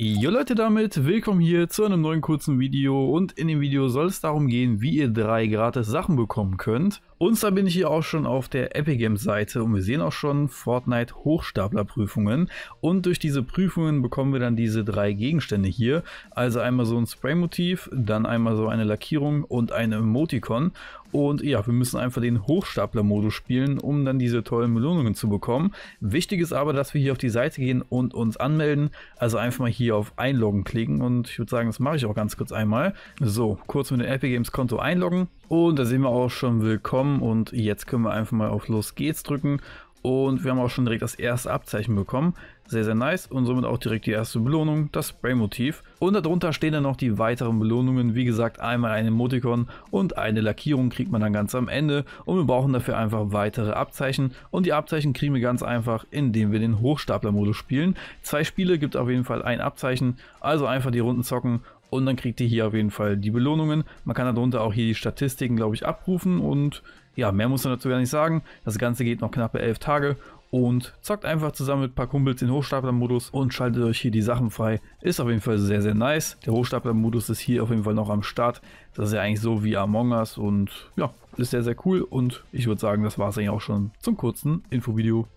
Jo Leute damit, willkommen hier zu einem neuen kurzen Video und in dem Video soll es darum gehen, wie ihr drei gratis Sachen bekommen könnt. Und zwar bin ich hier auch schon auf der Epic Games Seite und wir sehen auch schon Fortnite Hochstapler Prüfungen und durch diese Prüfungen bekommen wir dann diese drei Gegenstände hier. Also einmal so ein Spraymotiv, dann einmal so eine Lackierung und ein Emoticon und ja, wir müssen einfach den Hochstapler-Modus spielen, um dann diese tollen Belohnungen zu bekommen. Wichtig ist aber, dass wir hier auf die Seite gehen und uns anmelden. Also einfach mal hier hier auf Einloggen klicken und ich würde sagen, das mache ich auch ganz kurz einmal. So, kurz mit dem Epic Games Konto einloggen und da sehen wir auch schon Willkommen und jetzt können wir einfach mal auf Los geht's drücken und wir haben auch schon direkt das erste Abzeichen bekommen. Sehr, sehr nice und somit auch direkt die erste Belohnung, das Spray-Motiv. Und darunter stehen dann noch die weiteren Belohnungen, wie gesagt einmal ein Emoticon und eine Lackierung kriegt man dann ganz am Ende und wir brauchen dafür einfach weitere Abzeichen und die Abzeichen kriegen wir ganz einfach, indem wir den Hochstapler-Modus spielen. Zwei Spiele gibt auf jeden Fall ein Abzeichen, also einfach die Runden zocken und dann kriegt ihr hier auf jeden Fall die Belohnungen. Man kann darunter auch hier die Statistiken, glaube ich, abrufen und ja, mehr muss man dazu gar nicht sagen. Das Ganze geht noch knappe 11 Tage und zockt einfach zusammen mit ein paar Kumpels den Hochstapler-Modus und schaltet euch hier die Sachen frei. Ist auf jeden Fall sehr, sehr nice. Der Hochstapler-Modus ist hier auf jeden Fall noch am Start. Das ist ja eigentlich so wie Among Us und ja, ist sehr, sehr cool und ich würde sagen, das war es eigentlich auch schon zum kurzen Infovideo.